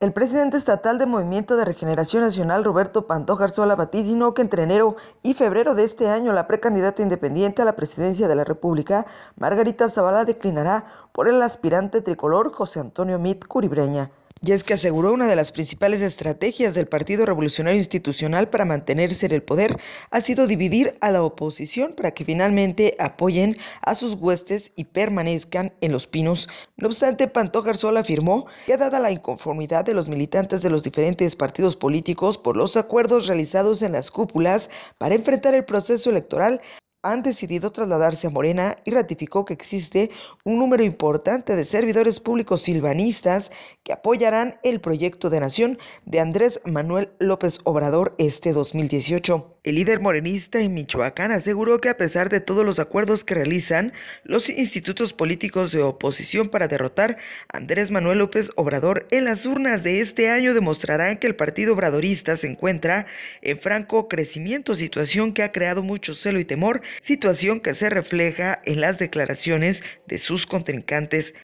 El presidente estatal de Movimiento de Regeneración Nacional, Roberto Batiz, vaticinó que entre enero y febrero de este año la precandidata independiente a la presidencia de la República, Margarita Zavala, declinará por el aspirante tricolor José Antonio Mit Curibreña. Y es que aseguró una de las principales estrategias del Partido Revolucionario Institucional para mantenerse en el poder ha sido dividir a la oposición para que finalmente apoyen a sus huestes y permanezcan en los pinos. No obstante, Pantoja Garzón afirmó que dada la inconformidad de los militantes de los diferentes partidos políticos por los acuerdos realizados en las cúpulas para enfrentar el proceso electoral, han decidido trasladarse a Morena y ratificó que existe un número importante de servidores públicos silvanistas que apoyarán el proyecto de nación de Andrés Manuel López Obrador este 2018. El líder morenista en Michoacán aseguró que a pesar de todos los acuerdos que realizan los institutos políticos de oposición para derrotar a Andrés Manuel López Obrador en las urnas de este año demostrarán que el partido obradorista se encuentra en franco crecimiento, situación que ha creado mucho celo y temor situación que se refleja en las declaraciones de sus contrincantes